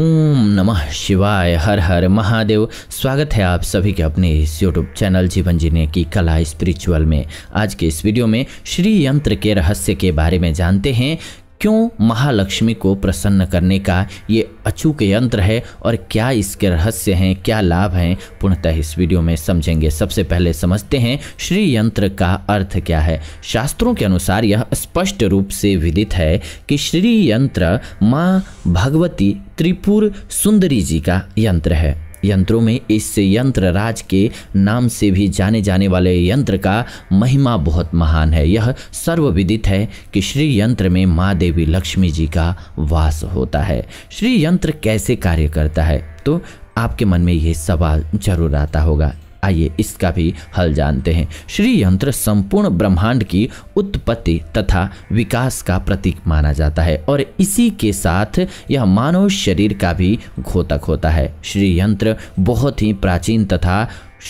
ओम नमः शिवाय हर हर महादेव स्वागत है आप सभी के अपने इस यूट्यूब चैनल जीवन जीने की कला स्पिरिचुअल में आज के इस वीडियो में श्री यंत्र के रहस्य के बारे में जानते हैं क्यों महालक्ष्मी को प्रसन्न करने का ये अचूक यंत्र है और क्या इसके रहस्य हैं क्या लाभ हैं पूर्णतः इस वीडियो में समझेंगे सबसे पहले समझते हैं श्री यंत्र का अर्थ क्या है शास्त्रों के अनुसार यह स्पष्ट रूप से विदित है कि श्री यंत्र माँ भगवती त्रिपुर सुंदरी जी का यंत्र है यंत्रों में इस यंत्र राज के नाम से भी जाने जाने वाले यंत्र का महिमा बहुत महान है यह सर्वविदित है कि श्री यंत्र में माँ देवी लक्ष्मी जी का वास होता है श्री यंत्र कैसे कार्य करता है तो आपके मन में ये सवाल जरूर आता होगा आइए इसका भी हल जानते हैं श्री यंत्र संपूर्ण ब्रह्मांड की उत्पत्ति तथा विकास का प्रतीक माना जाता है और इसी के साथ यह मानव शरीर का भी घोतक होता है श्री यंत्र बहुत ही प्राचीन तथा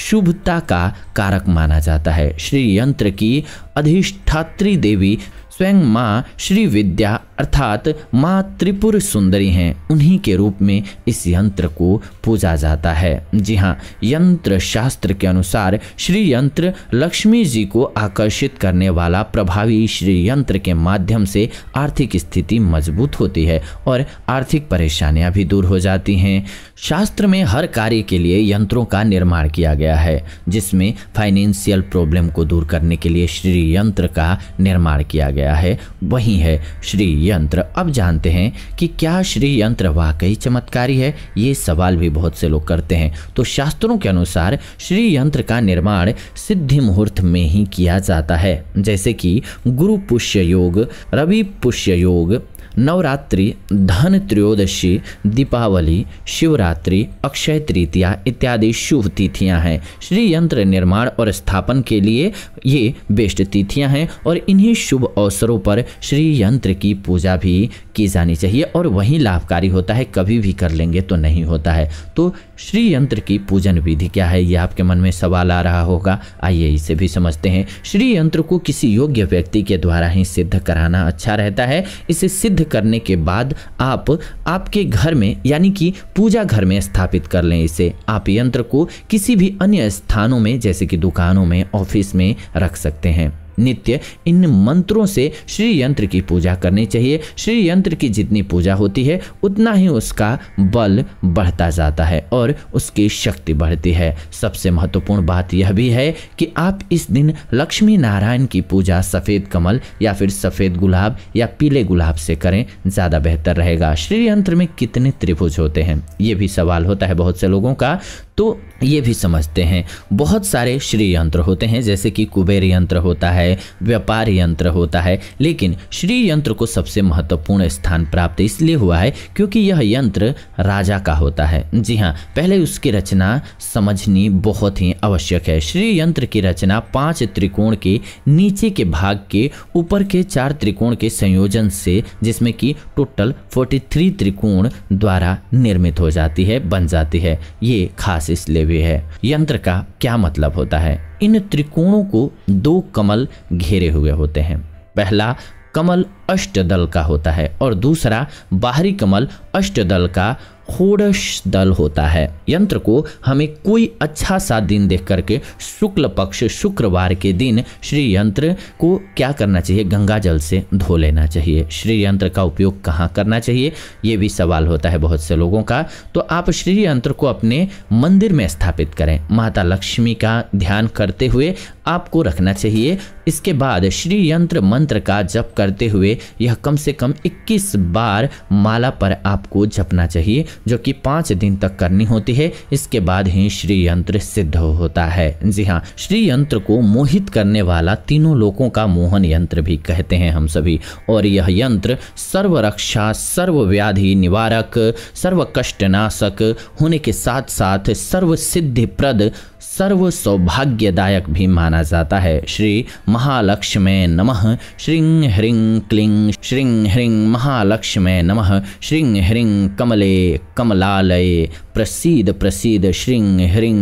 शुभता का कारक माना जाता है श्री यंत्र की अधिष्ठात्री देवी स्वयं माँ श्री विद्या अर्थात माँ त्रिपुर सुंदरी हैं उन्हीं के रूप में इस यंत्र को पूजा जाता है जी हाँ यंत्र शास्त्र के अनुसार श्री यंत्र लक्ष्मी जी को आकर्षित करने वाला प्रभावी श्री यंत्र के माध्यम से आर्थिक स्थिति मजबूत होती है और आर्थिक परेशानियाँ भी दूर हो जाती हैं शास्त्र में हर कार्य के लिए यंत्रों का निर्माण किया गया है जिसमें फाइनेंशियल प्रॉब्लम को दूर करने के लिए श्री यंत्र का निर्माण किया गया गया है वही है श्री यंत्र अब जानते हैं कि क्या श्री यंत्र वाकई चमत्कारी है ये सवाल भी बहुत से लोग करते हैं तो शास्त्रों के अनुसार श्री यंत्र का निर्माण सिद्धि मुहूर्त में ही किया जाता है जैसे कि गुरु पुष्य योग रवि पुष्य योग नवरात्रि धन त्रयोदशी दीपावली शिवरात्रि अक्षय तृतीया इत्यादि शुभ तिथियां हैं श्री यंत्र निर्माण और स्थापन के लिए ये बेस्ट तिथियां हैं और इन्हीं शुभ अवसरों पर श्री यंत्र की पूजा भी की जानी चाहिए और वही लाभकारी होता है कभी भी कर लेंगे तो नहीं होता है तो श्री यंत्र की पूजन विधि क्या है ये आपके मन में सवाल आ रहा होगा आइए इसे भी समझते हैं श्री यंत्र को किसी योग्य व्यक्ति के द्वारा ही सिद्ध कराना अच्छा रहता है इसे सिद्ध शुद्ध करने के बाद आप आपके घर में यानी कि पूजा घर में स्थापित कर लें इसे आप यंत्र को किसी भी अन्य स्थानों में जैसे कि दुकानों में ऑफिस में रख सकते हैं नित्य इन मंत्रों से श्री यंत्र की पूजा करनी चाहिए श्री यंत्र की जितनी पूजा होती है उतना ही उसका बल बढ़ता जाता है और उसकी शक्ति बढ़ती है सबसे महत्वपूर्ण बात यह भी है कि आप इस दिन लक्ष्मी नारायण की पूजा सफ़ेद कमल या फिर सफ़ेद गुलाब या पीले गुलाब से करें ज़्यादा बेहतर रहेगा श्री यंत्र में कितने त्रिभुज होते हैं ये भी सवाल होता है बहुत से लोगों का तो ये भी समझते हैं बहुत सारे श्री यंत्र होते हैं जैसे कि कुबेर यंत्र होता है व्यापार यंत्र होता है लेकिन श्री यंत्र को सबसे महत्वपूर्ण स्थान प्राप्त इसलिए हुआ है क्योंकि यह यंत्र राजा का होता है जी हाँ पहले उसकी रचना समझनी बहुत ही आवश्यक है श्री यंत्र की रचना पांच त्रिकोण के नीचे के भाग के ऊपर के चार त्रिकोण के संयोजन से जिसमें कि टोटल फोर्टी त्रिकोण द्वारा निर्मित हो जाती है बन जाती है ये खास इसलिए हुए है यंत्र का क्या मतलब होता है इन त्रिकोणों को दो कमल घेरे हुए होते हैं पहला कमल अष्टदल का होता है और दूसरा बाहरी कमल अष्टदल का खोड़श दल होता है यंत्र को हमें कोई अच्छा सा दिन देख करके शुक्ल पक्ष शुक्रवार के दिन श्री यंत्र को क्या करना चाहिए गंगा जल से धो लेना चाहिए श्री यंत्र का उपयोग कहाँ करना चाहिए ये भी सवाल होता है बहुत से लोगों का तो आप श्री यंत्र को अपने मंदिर में स्थापित करें माता लक्ष्मी का ध्यान करते हुए आपको रखना चाहिए इसके बाद श्री यंत्र मंत्र का जप करते हुए यह कम से कम 21 बार माला पर आपको जपना चाहिए जो कि पाँच दिन तक करनी होती है इसके बाद ही श्री यंत्र सिद्ध होता है जी हाँ श्री यंत्र को मोहित करने वाला तीनों लोगों का मोहन यंत्र भी कहते हैं हम सभी और यह यंत्र सर्वरक्षा सर्व व्याधि निवारक सर्व कष्टनाशक होने के साथ साथ सर्व सिद्धिप्रद सर्व सौभाग्यदायक भी माना जाता है श्री महालक्ष्मय नमः श्री ह्रीं क्लीं श्री ह्रीं महालक्ष्मय नमः श्री ह्रीं कमले कमलालये प्रसीद प्रसीद श्री ह्रीं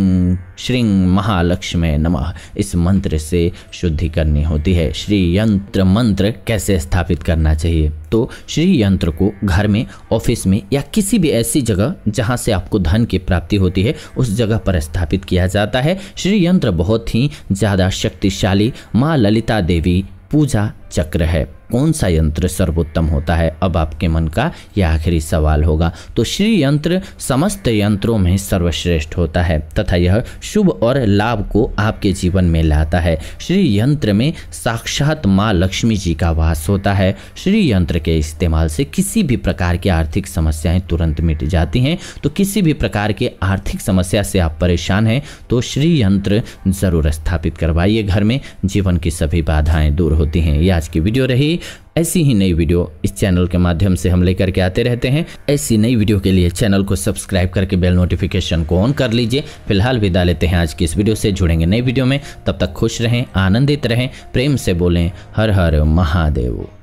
श्री महालक्ष्मय नमः इस मंत्र से शुद्धि करनी होती है श्री यंत्र मंत्र कैसे स्थापित करना चाहिए तो श्री यंत्र को घर में ऑफिस में या किसी भी ऐसी जगह जहाँ से आपको धन की प्राप्ति होती है उस जगह पर स्थापित किया जाता है श्री यंत्र बहुत ही ज़्यादा शक्तिशाली माँ ललिता देवी पूजा चक्र है कौन सा यंत्र सर्वोत्तम होता है अब आपके मन का यह आखिरी सवाल होगा तो श्री यंत्र समस्त यंत्रों में सर्वश्रेष्ठ होता है तथा यह शुभ और लाभ को आपके जीवन में लाता है श्री यंत्र में साक्षात माँ लक्ष्मी जी का वास होता है श्री यंत्र के इस्तेमाल से किसी भी प्रकार की आर्थिक समस्याएं तुरंत मिट जाती हैं तो किसी भी प्रकार के आर्थिक समस्या से आप परेशान हैं तो श्री यंत्र ज़रूर स्थापित करवाइए घर में जीवन की सभी बाधाएँ दूर होती हैं या आज की वीडियो रही ऐसी ही नई वीडियो इस चैनल के माध्यम से हम लेकर के आते रहते हैं ऐसी नई वीडियो के लिए चैनल को सब्सक्राइब करके बेल नोटिफिकेशन को ऑन कर लीजिए फिलहाल विदा लेते हैं आज की इस वीडियो से जुड़ेंगे नई वीडियो में तब तक खुश रहें आनंदित रहें प्रेम से बोलें हर हर महादेव